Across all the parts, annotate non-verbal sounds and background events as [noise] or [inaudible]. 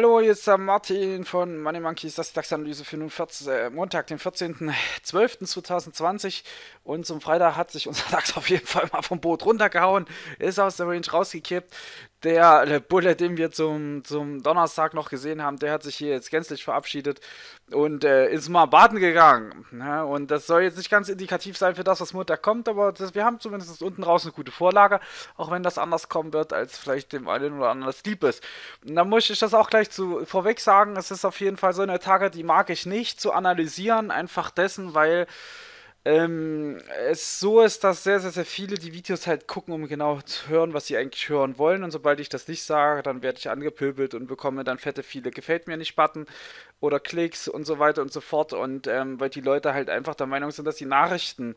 Hallo, hier ist der Martin von Money Monkeys, das ist die DAX-Analyse für nun 14, äh, Montag, den 14.12.2020. Und zum Freitag hat sich unser DAX [laughs] auf jeden Fall mal vom Boot runtergehauen, ist aus der Range rausgekippt. Der, Bulle, den wir zum, zum Donnerstag noch gesehen haben, der hat sich hier jetzt gänzlich verabschiedet und äh, ist mal baden gegangen. Ne? Und das soll jetzt nicht ganz indikativ sein für das, was Montag kommt, aber das, wir haben zumindest unten raus eine gute Vorlage, auch wenn das anders kommen wird, als vielleicht dem einen oder anderen das lieb ist. Und dann muss ich das auch gleich zu, vorweg sagen, es ist auf jeden Fall so eine Tage, die mag ich nicht zu analysieren, einfach dessen, weil ähm, es so ist, dass sehr, sehr, sehr viele die Videos halt gucken, um genau zu hören, was sie eigentlich hören wollen. Und sobald ich das nicht sage, dann werde ich angepöbelt und bekomme dann fette viele Gefällt mir nicht Button oder Klicks und so weiter und so fort. Und ähm, weil die Leute halt einfach der Meinung sind, dass die Nachrichten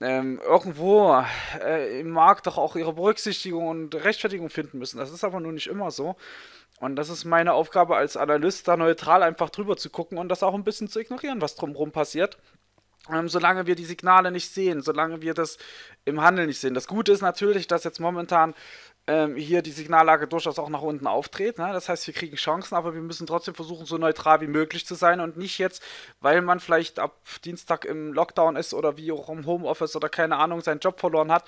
ähm, irgendwo äh, im Markt doch auch ihre Berücksichtigung und Rechtfertigung finden müssen. Das ist aber nun nicht immer so. Und das ist meine Aufgabe als Analyst, da neutral einfach drüber zu gucken und das auch ein bisschen zu ignorieren, was drumherum passiert. Ähm, solange wir die Signale nicht sehen, solange wir das im Handel nicht sehen. Das Gute ist natürlich, dass jetzt momentan ähm, hier die Signallage durchaus auch nach unten auftritt. Ne? Das heißt, wir kriegen Chancen, aber wir müssen trotzdem versuchen, so neutral wie möglich zu sein und nicht jetzt, weil man vielleicht ab Dienstag im Lockdown ist oder wie auch im Homeoffice oder keine Ahnung seinen Job verloren hat,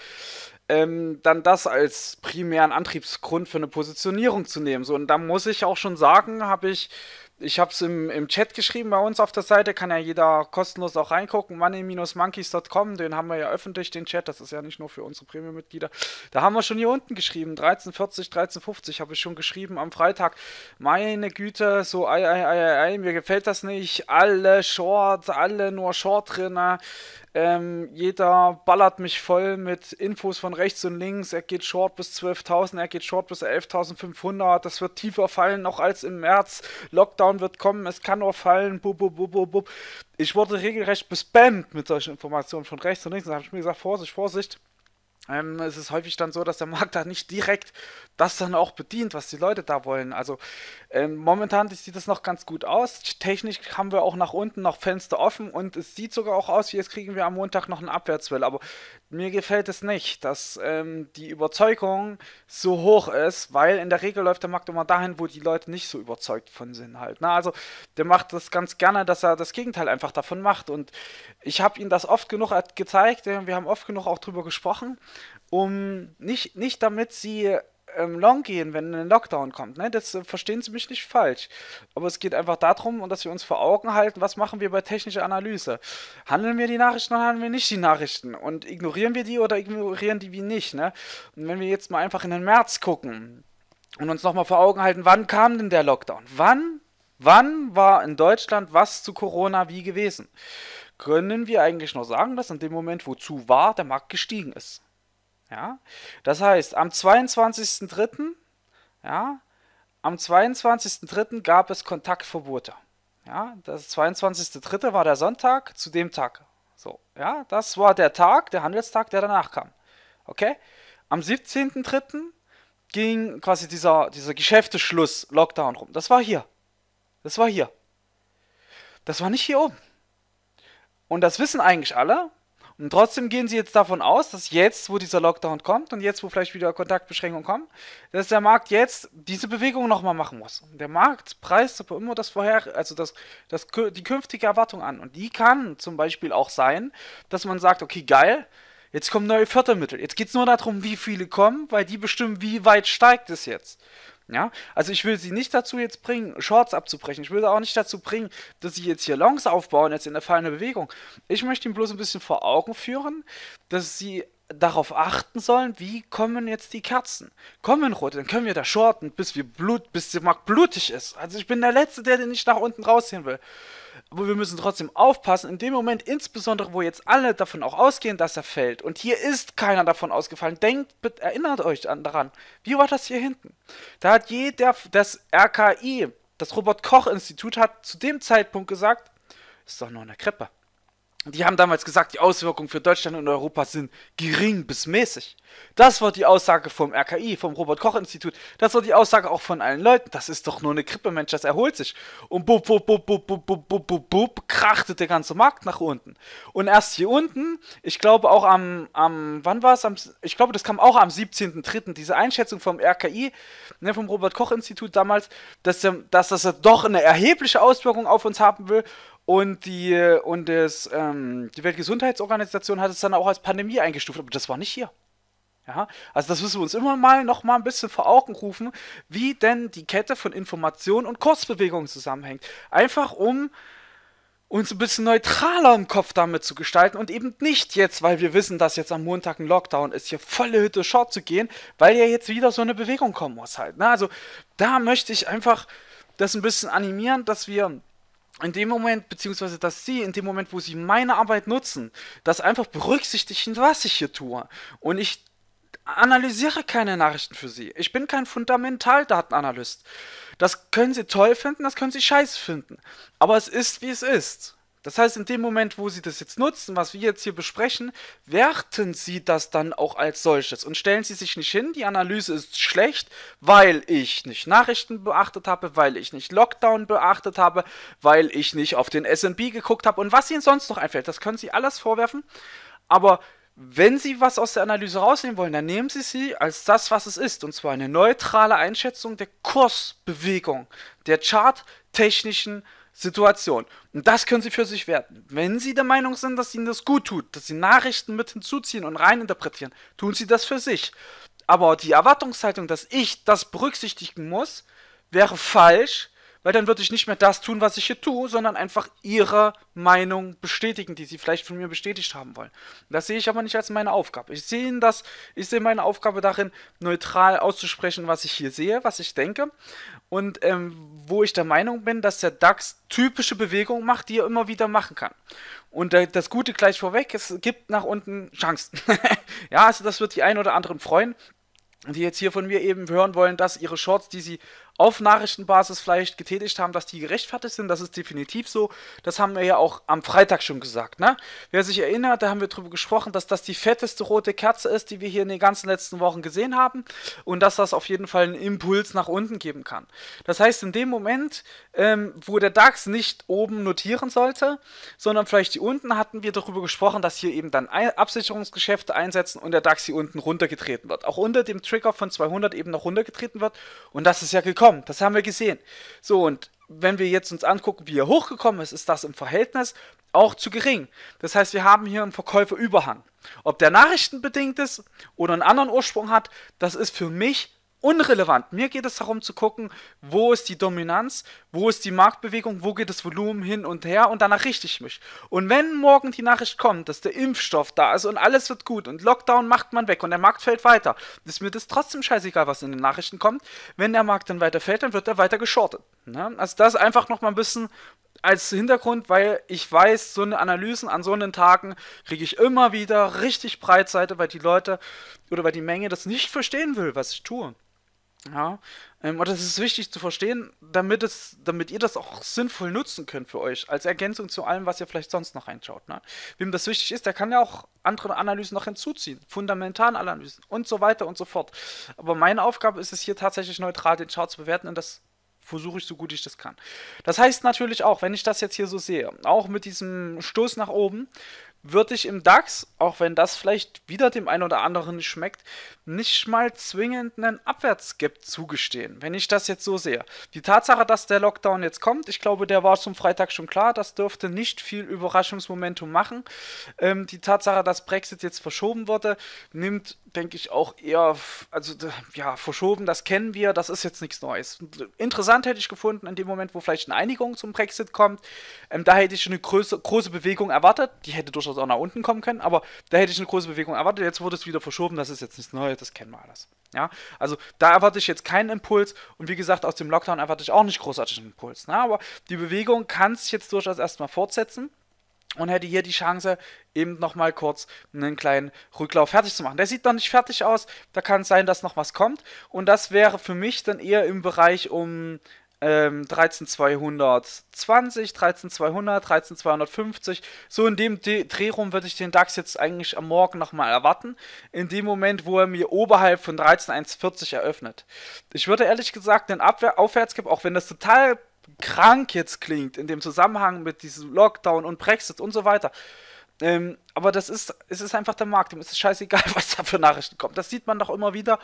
ähm, dann das als primären Antriebsgrund für eine Positionierung zu nehmen. So, und da muss ich auch schon sagen, habe ich, ich habe es im, im Chat geschrieben bei uns auf der Seite, kann ja jeder kostenlos auch reingucken, money-monkeys.com, den haben wir ja öffentlich, den Chat, das ist ja nicht nur für unsere Premium-Mitglieder. Da haben wir schon hier unten geschrieben, 1340, 1350 habe ich schon geschrieben am Freitag. Meine Güte, so ei, ei, ei, ei, mir gefällt das nicht, alle Short, alle nur Short drinne. Ähm, jeder ballert mich voll mit Infos von rechts und links. Er geht short bis 12.000, er geht short bis 11.500. Das wird tiefer fallen, noch als im März. Lockdown wird kommen, es kann nur fallen. Bub, bub, bub, bub, bub. Ich wurde regelrecht bespammt mit solchen Informationen von rechts und links. Da habe ich mir gesagt: Vorsicht, Vorsicht ähm, es ist häufig dann so, dass der Markt da nicht direkt das dann auch bedient, was die Leute da wollen. Also ähm, momentan sieht das noch ganz gut aus. Technisch haben wir auch nach unten noch Fenster offen und es sieht sogar auch aus, wie jetzt kriegen wir am Montag noch einen Abwärtswelle. Aber mir gefällt es nicht, dass ähm, die Überzeugung so hoch ist, weil in der Regel läuft der Markt immer dahin, wo die Leute nicht so überzeugt von sind halt. Na, ne? also der macht das ganz gerne, dass er das Gegenteil einfach davon macht. Und ich habe ihm das oft genug gezeigt, wir haben oft genug auch drüber gesprochen, um nicht, nicht damit sie ähm, long gehen, wenn ein Lockdown kommt. Ne? Das äh, verstehen Sie mich nicht falsch. Aber es geht einfach darum, dass wir uns vor Augen halten, was machen wir bei technischer Analyse? Handeln wir die Nachrichten oder handeln wir nicht die Nachrichten? Und ignorieren wir die oder ignorieren die wie nicht? Ne? Und wenn wir jetzt mal einfach in den März gucken und uns nochmal vor Augen halten, wann kam denn der Lockdown? Wann? Wann war in Deutschland was zu Corona wie gewesen? Können wir eigentlich nur sagen, dass in dem Moment, wozu war, der Markt gestiegen ist? Ja? Das heißt, am 22.03. Ja, am 22.03. gab es Kontaktverbote. Ja, das 22.03. war der Sonntag zu dem Tag. So, ja, das war der Tag, der Handelstag, der danach kam. Okay? Am 17.03. ging quasi dieser, dieser Geschäfteschluss Lockdown rum. Das war hier. Das war hier. Das war nicht hier oben. Und das wissen eigentlich alle, und trotzdem gehen sie jetzt davon aus, dass jetzt, wo dieser Lockdown kommt und jetzt, wo vielleicht wieder Kontaktbeschränkungen kommen, dass der Markt jetzt diese Bewegung nochmal machen muss. Der Markt preist aber immer das vorher, also das, das, die künftige Erwartung an. Und die kann zum Beispiel auch sein, dass man sagt, okay, geil, jetzt kommen neue Fördermittel. Jetzt geht es nur darum, wie viele kommen, weil die bestimmen, wie weit steigt es jetzt. Ja, also ich will sie nicht dazu jetzt bringen, Shorts abzubrechen. Ich will sie auch nicht dazu bringen, dass sie jetzt hier Longs aufbauen, jetzt in der fallenden Bewegung. Ich möchte ihnen bloß ein bisschen vor Augen führen, dass sie darauf achten sollen, wie kommen jetzt die Kerzen. Kommen rote, dann können wir da shorten, bis wir Blut, bis der Markt blutig ist. Also ich bin der Letzte, der den nicht nach unten rausziehen will. Aber wir müssen trotzdem aufpassen, in dem Moment insbesondere, wo jetzt alle davon auch ausgehen, dass er fällt. Und hier ist keiner davon ausgefallen. Denkt, erinnert euch an, daran. Wie war das hier hinten? Da hat jeder, das RKI, das Robert Koch Institut hat zu dem Zeitpunkt gesagt, ist doch nur eine Krippe. Die haben damals gesagt, die Auswirkungen für Deutschland und Europa sind gering bis mäßig. Das war die Aussage vom RKI, vom Robert-Koch-Institut. Das war die Aussage auch von allen Leuten. Das ist doch nur eine Krippe, Mensch, das erholt sich. Und bub, bub, bub, bub, bub, bub, bub, bub, bub, krachte der ganze Markt nach unten. Und erst hier unten, ich glaube auch am, am wann war es? ich glaube, das kam auch am 17.03., diese Einschätzung vom RKI, ne, vom Robert-Koch-Institut damals, dass, dass das doch eine erhebliche Auswirkung auf uns haben will und die und das, ähm, die Weltgesundheitsorganisation hat es dann auch als Pandemie eingestuft, aber das war nicht hier. Ja, also das müssen wir uns immer mal noch mal ein bisschen vor Augen rufen, wie denn die Kette von Information und Kursbewegung zusammenhängt. Einfach um uns ein bisschen neutraler im Kopf damit zu gestalten und eben nicht jetzt, weil wir wissen, dass jetzt am Montag ein Lockdown ist, hier volle Hütte short zu gehen, weil ja jetzt wieder so eine Bewegung kommen muss halt. Ne? Also da möchte ich einfach das ein bisschen animieren, dass wir in dem Moment, beziehungsweise dass sie in dem Moment, wo sie meine Arbeit nutzen, das einfach berücksichtigen, was ich hier tue. Und ich analysiere keine Nachrichten für sie. Ich bin kein Fundamentaldatenanalyst. Das können sie toll finden, das können sie scheiße finden. Aber es ist, wie es ist. Das heißt, in dem Moment, wo sie das jetzt nutzen, was wir jetzt hier besprechen, werten sie das dann auch als solches und stellen sie sich nicht hin, die Analyse ist schlecht, weil ich nicht Nachrichten beachtet habe, weil ich nicht Lockdown beachtet habe, weil ich nicht auf den SMB geguckt habe und was ihnen sonst noch einfällt. Das können sie alles vorwerfen, aber wenn Sie was aus der Analyse rausnehmen wollen, dann nehmen Sie sie als das, was es ist, und zwar eine neutrale Einschätzung der Kursbewegung, der charttechnischen Situation. Und das können Sie für sich werten. Wenn Sie der Meinung sind, dass Ihnen das gut tut, dass Sie Nachrichten mit hinzuziehen und reininterpretieren, tun Sie das für sich. Aber die Erwartungshaltung, dass ich das berücksichtigen muss, wäre falsch, weil dann würde ich nicht mehr das tun, was ich hier tue, sondern einfach ihre Meinung bestätigen, die sie vielleicht von mir bestätigt haben wollen. Das sehe ich aber nicht als meine Aufgabe. Ich sehe das, ich sehe meine Aufgabe darin, neutral auszusprechen, was ich hier sehe, was ich denke und ähm, wo ich der Meinung bin, dass der DAX typische Bewegungen macht, die er immer wieder machen kann. Und äh, das Gute gleich vorweg, es gibt nach unten Chancen. [laughs] ja, also das wird die ein oder anderen freuen die jetzt hier von mir eben hören wollen, dass ihre Shorts, die sie auf Nachrichtenbasis vielleicht getätigt haben, dass die gerechtfertigt sind. Das ist definitiv so. Das haben wir ja auch am Freitag schon gesagt. Ne? Wer sich erinnert, da haben wir darüber gesprochen, dass das die fetteste rote Kerze ist, die wir hier in den ganzen letzten Wochen gesehen haben und dass das auf jeden Fall einen Impuls nach unten geben kann. Das heißt, in dem Moment, ähm, wo der DAX nicht oben notieren sollte, sondern vielleicht hier unten, hatten wir darüber gesprochen, dass hier eben dann Absicherungsgeschäfte einsetzen und der DAX hier unten runtergetreten wird. Auch unter dem Trigger von 200 eben noch runtergetreten wird und das ist ja gekommen gekommen. Das haben wir gesehen. So, und wenn wir jetzt uns angucken, wie er hochgekommen ist, ist das im Verhältnis auch zu gering. Das heißt, wir haben hier einen Verkäuferüberhang. Ob der nachrichtenbedingt ist oder einen anderen Ursprung hat, das ist für mich unrelevant. Mir geht es darum zu gucken, wo ist die Dominanz, wo ist die Marktbewegung, wo geht das Volumen hin und her und danach richte ich mich. Und wenn morgen die Nachricht kommt, dass der Impfstoff da ist und alles wird gut und Lockdown macht man weg und der Markt fällt weiter, ist mir das trotzdem scheißegal, was in den Nachrichten kommt. Wenn der Markt dann weiter fällt, dann wird er weiter geschortet. Ne? Also das einfach nochmal ein bisschen als Hintergrund, weil ich weiß, so eine Analysen an so einen Tagen kriege ich immer wieder richtig Breitseite, weil die Leute oder weil die Menge das nicht verstehen will, was ich tue. Ja, ähm, und das ist wichtig zu verstehen, damit, es, damit ihr das auch sinnvoll nutzen könnt für euch, als Ergänzung zu allem, was ihr vielleicht sonst noch reinschaut. Ne? Wem das wichtig ist, der kann ja auch andere Analysen noch hinzuziehen, Fundamentalanalysen und so weiter und so fort. Aber meine Aufgabe ist es hier tatsächlich neutral den Chart zu bewerten und das versuche ich so gut ich das kann. Das heißt natürlich auch, wenn ich das jetzt hier so sehe, auch mit diesem Stoß nach oben, würde ich im DAX, auch wenn das vielleicht wieder dem einen oder anderen schmeckt, nicht mal zwingend einen Abwärtsgap zugestehen, wenn ich das jetzt so sehe. Die Tatsache, dass der Lockdown jetzt kommt, ich glaube, der war zum Freitag schon klar, das dürfte nicht viel Überraschungsmomentum machen. Ähm, die Tatsache, dass Brexit jetzt verschoben wurde, nimmt, denke ich, auch eher, also ja, verschoben, das kennen wir, das ist jetzt nichts Neues. Interessant hätte ich gefunden, in dem Moment, wo vielleicht eine Einigung zum Brexit kommt, ähm, da hätte ich eine große, große Bewegung erwartet, die hätte durchaus durchaus auch nach unten kommen können, aber da hätte ich eine große Bewegung erwartet. Jetzt wurde es wieder verschoben, das ist jetzt nichts Neues, das kennen wir alles. Ja, also da erwarte ich jetzt keinen Impuls und wie gesagt, aus dem Lockdown erwarte ich auch nicht großartigen Impuls. Na, ne? aber die Bewegung kann sich jetzt durchaus erstmal fortsetzen und hätte hier die Chance, eben nochmal kurz einen kleinen Rücklauf fertig zu machen. Der sieht noch nicht fertig aus, da kann es sein, dass noch was kommt und das wäre für mich dann eher im Bereich um ähm, 13220, 13200, 13250. So in dem D Dreh rum würde ich den DAX jetzt eigentlich am Morgen nochmal erwarten. In dem Moment, wo er mir oberhalb von 13140 eröffnet. Ich würde ehrlich gesagt den Abwehr Aufwärtskip, auch wenn das total krank jetzt klingt, in dem Zusammenhang mit diesem Lockdown und Brexit und so weiter, ähm, aber das ist, es ist einfach der Markt, Dem ist es scheißegal, [laughs] was da für Nachrichten kommt. Das sieht man doch immer wieder.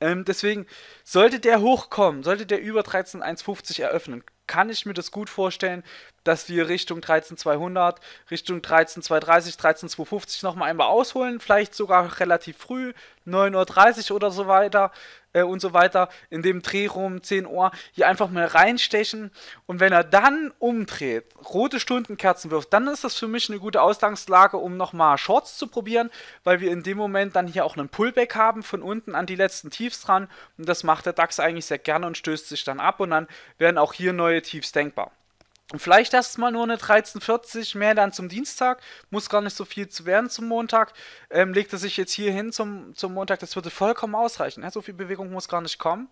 Ähm, deswegen, sollte der hochkommen, sollte der über 13,150 eröffnen, kann ich mir das gut vorstellen, dass wir Richtung 13200, Richtung 13230, 13250 nochmal einmal ausholen, vielleicht sogar relativ früh, 9.30 Uhr oder so weiter äh, und so weiter, in dem Dreh rum, 10 Uhr, hier einfach mal reinstechen. Und wenn er dann umdreht, rote Stundenkerzen wirft, dann ist das für mich eine gute Ausgangslage, um nochmal Shorts zu probieren, weil wir in dem Moment dann hier auch einen Pullback haben, von unten an die letzten Tiefs dran. Und das macht der DAX eigentlich sehr gerne und stößt sich dann ab. Und dann werden auch hier neue Tiefs denkbar. Vielleicht erstmal nur eine 1340 mehr dann zum Dienstag. Muss gar nicht so viel zu werden zum Montag. Ähm, legt er sich jetzt hier hin zum, zum Montag, das würde vollkommen ausreichen. Ja, so viel Bewegung muss gar nicht kommen.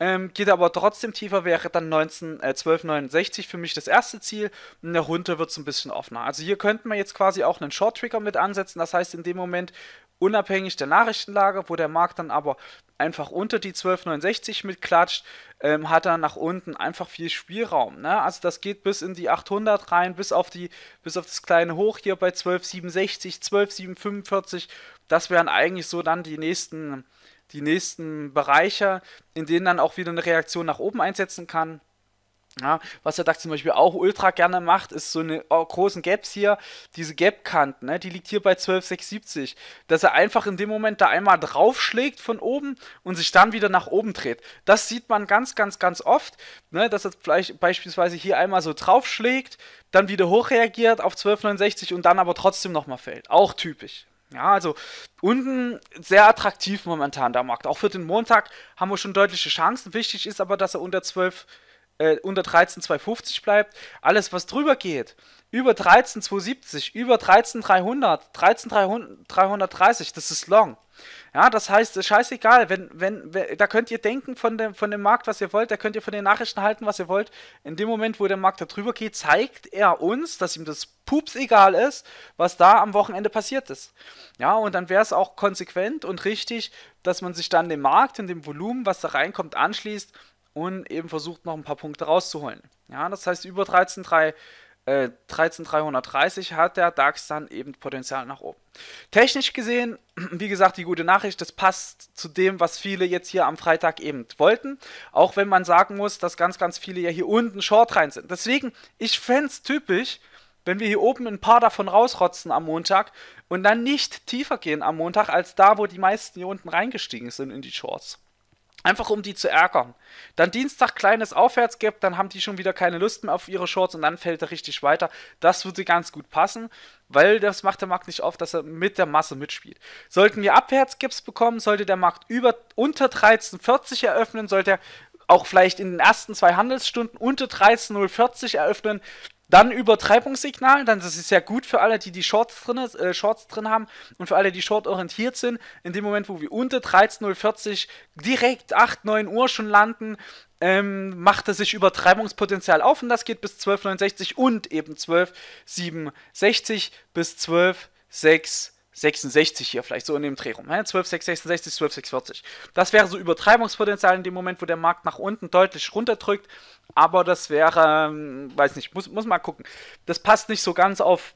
Ähm, geht aber trotzdem tiefer, wäre dann äh, 1269 für mich das erste Ziel. Und der runter wird es ein bisschen offener. Also hier könnten wir jetzt quasi auch einen Short Trigger mit ansetzen. Das heißt, in dem Moment unabhängig der Nachrichtenlage, wo der Markt dann aber einfach unter die 1269 mitklatscht, ähm, hat er nach unten einfach viel Spielraum. Ne? Also das geht bis in die 800 rein, bis auf, die, bis auf das kleine Hoch hier bei 1267, 12745. Das wären eigentlich so dann die nächsten, die nächsten Bereiche, in denen dann auch wieder eine Reaktion nach oben einsetzen kann. Ja, was der DAX zum Beispiel auch ultra gerne macht, ist so eine oh, großen Gaps hier, diese Gap-Kanten, ne, die liegt hier bei 12,670, dass er einfach in dem Moment da einmal draufschlägt von oben und sich dann wieder nach oben dreht. Das sieht man ganz, ganz, ganz oft, ne, dass er vielleicht beispielsweise hier einmal so draufschlägt, dann wieder hochreagiert auf 12,69 und dann aber trotzdem nochmal fällt. Auch typisch. Ja, also unten sehr attraktiv momentan der Markt. Auch für den Montag haben wir schon deutliche Chancen. Wichtig ist aber, dass er unter 12,670 äh, unter 13,250 bleibt. Alles, was drüber geht, über 13,270, über 13,300, 13,330, das ist long. Ja, das heißt, scheißegal, wenn, wenn, wenn, da könnt ihr denken von dem, von dem Markt, was ihr wollt, da könnt ihr von den Nachrichten halten, was ihr wollt. In dem Moment, wo der Markt da drüber geht, zeigt er uns, dass ihm das Pups egal ist, was da am Wochenende passiert ist. Ja, und dann wäre es auch konsequent und richtig, dass man sich dann dem Markt und dem Volumen, was da reinkommt, anschließt und eben versucht noch ein paar Punkte rauszuholen. Ja, das heißt, über 13,3 äh, 13,330 hat der DAX dann eben Potenzial nach oben. Technisch gesehen, [clears throat] wie gesagt, die gute Nachricht, das passt zu dem, was viele jetzt hier am Freitag eben wollten. Auch wenn man sagen muss, dass ganz, ganz viele ja hier unten Short rein sind. Deswegen, ich fände es typisch, wenn wir hier oben ein paar davon rausrotzen am Montag und dann nicht tiefer gehen am Montag als da, wo die meisten hier unten reingestiegen sind in die Shorts. Einfach um die zu ärgern. Dann Dienstag kleines Aufwärtsgap, dann haben die schon wieder keine Lust mehr auf ihre Shorts und dann fällt er richtig weiter. Das würde ganz gut passen, weil das macht der Markt nicht auf, dass er mit der Masse mitspielt. Sollten wir Abwärtsgaps bekommen, sollte der Markt über, unter 13,40 eröffnen, sollte er auch vielleicht in den ersten zwei Handelsstunden unter 13,040 eröffnen, dann Übertreibungssignal, dann das ist ja gut für alle, die die Shorts drin, äh, Shorts drin haben und für alle, die short orientiert sind. In dem Moment, wo wir unter 13.040 direkt 8, 9 Uhr schon landen, ähm, macht es sich Übertreibungspotenzial auf und das geht bis 12,69 und eben 12,67 bis 12,6. 66 hier, vielleicht so in dem Dreh rum. 12,666, ne? 12,640. Das wäre so Übertreibungspotenzial in dem Moment, wo der Markt nach unten deutlich runterdrückt. Aber das wäre, ähm, weiß nicht, muss, muss mal gucken. Das passt nicht so ganz auf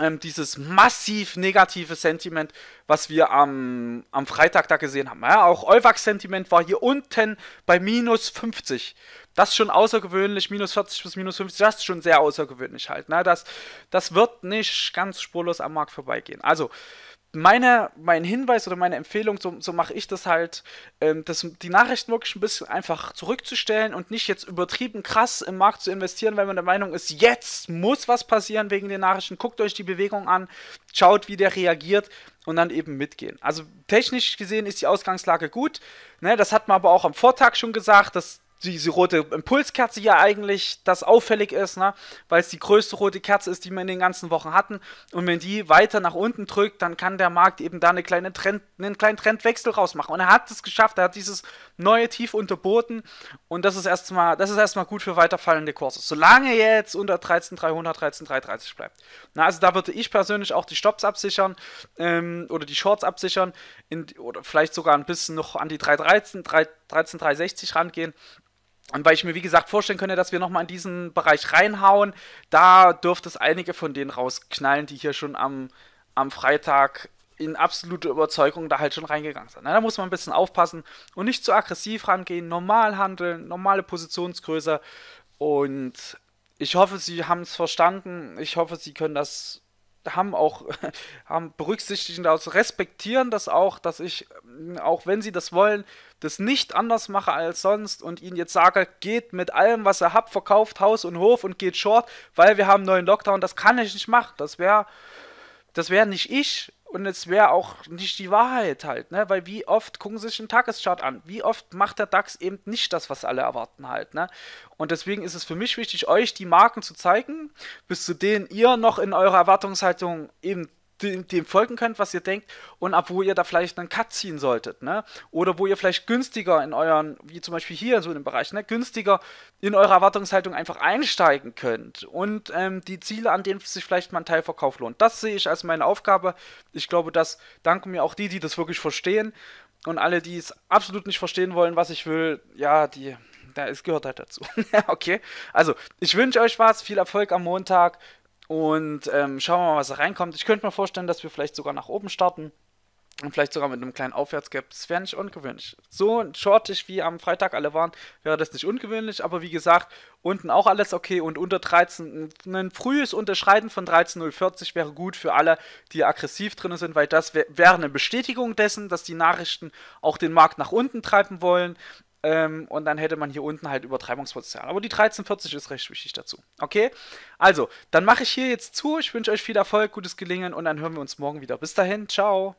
ähm, dieses massiv negative Sentiment, was wir am, am Freitag da gesehen haben. Ja, auch Euwax-Sentiment war hier unten bei minus 50. Das ist schon außergewöhnlich, minus 40 bis minus 50, das ist schon sehr außergewöhnlich halt. Ne? Das, das wird nicht ganz spurlos am Markt vorbeigehen. Also, meine, mein Hinweis oder meine Empfehlung, so, so mache ich das halt, ähm, das, die Nachrichten wirklich ein bisschen einfach zurückzustellen und nicht jetzt übertrieben krass im Markt zu investieren, weil man der Meinung ist, jetzt muss was passieren wegen den Nachrichten. Guckt euch die Bewegung an, schaut, wie der reagiert und dann eben mitgehen. Also technisch gesehen ist die Ausgangslage gut. Ne, das hat man aber auch am Vortag schon gesagt, dass diese rote Impulskerze ja eigentlich das auffällig ist, ne? weil es die größte rote Kerze ist, die wir in den ganzen Wochen hatten. Und wenn die weiter nach unten drückt, dann kann der Markt eben da eine kleine Trend, einen kleinen Trendwechsel rausmachen. Und er hat es geschafft, er hat dieses neue Tief unterboten. Und das ist erstmal, das gut für weiterfallende Kurse. Solange er jetzt unter 13.300, 13.330 bleibt. Na, also da würde ich persönlich auch die Stops absichern ähm, oder die Shorts absichern in, oder vielleicht sogar ein bisschen noch an die 3.13, 13.360 rangehen. Und weil ich mir, wie gesagt, vorstellen könnte, dass wir nochmal in diesen Bereich reinhauen, da dürfte es einige von denen rausknallen, die hier schon am, am Freitag in absoluter Überzeugung da halt schon reingegangen sind. da muss man ein bisschen aufpassen und nicht zu aggressiv rangehen, normal handeln, normale Positionsgröße. Und ich hoffe, Sie haben es verstanden. Ich hoffe, Sie können das haben auch [laughs] haben berücksichtigen das, respektieren das auch, dass ich, ähm, auch wenn sie das wollen, das nicht anders mache als sonst und ihnen jetzt sage, geht mit allem, was ihr habt, verkauft Haus und Hof und geht short, weil wir haben einen neuen Lockdown. Das kann ich nicht machen. Das wäre das wäre nicht ich. Und es wäre auch nicht die Wahrheit halt, ne? Weil wie oft gucken sie sich den Tageschart an? Wie oft macht der DAX eben nicht das, was alle erwarten halt, ne? Und deswegen ist es für mich wichtig, euch die Marken zu zeigen, bis zu denen ihr noch in eurer Erwartungshaltung eben dem, dem, folgen könnt, was ihr denkt und ab wo ihr da vielleicht einen Cut ziehen solltet, ne? Oder wo ihr vielleicht günstiger in euren, wie zum Beispiel hier so in dem Bereich, ne, günstiger in eure Erwartungshaltung einfach einsteigen könnt und ähm, die Ziele, an denen sich vielleicht mal ein Teilverkauf lohnt. Das sehe ich als meine Aufgabe. Ich glaube, das danken mir auch die, die das wirklich verstehen und alle, die es absolut nicht verstehen wollen, was ich will, ja, die, da, es gehört halt dazu. [laughs] okay, also ich wünsche euch was, viel Erfolg am Montag. Und ähm, schauen wir mal, was da reinkommt. Ich könnte mir vorstellen, dass wir vielleicht sogar nach oben starten. Und vielleicht sogar mit einem kleinen Aufwärtsgap. Das wäre nicht ungewöhnlich. So shortig wie am Freitag alle waren, wäre das nicht ungewöhnlich. Aber wie gesagt, unten auch alles okay. Und unter 13, ein frühes Unterschreiten von 13.040 wäre gut für alle, die aggressiv drin sind, weil das wäre wär eine Bestätigung dessen, dass die Nachrichten auch den Markt nach unten treiben wollen. Ähm, und dann hätte man hier unten halt Übertreibungspotenzial. Aber die 1340 ist recht wichtig dazu. Okay? Also, dann mache ich hier jetzt zu. Ich wünsche euch viel Erfolg, gutes Gelingen und dann hören wir uns morgen wieder. Bis dahin, ciao.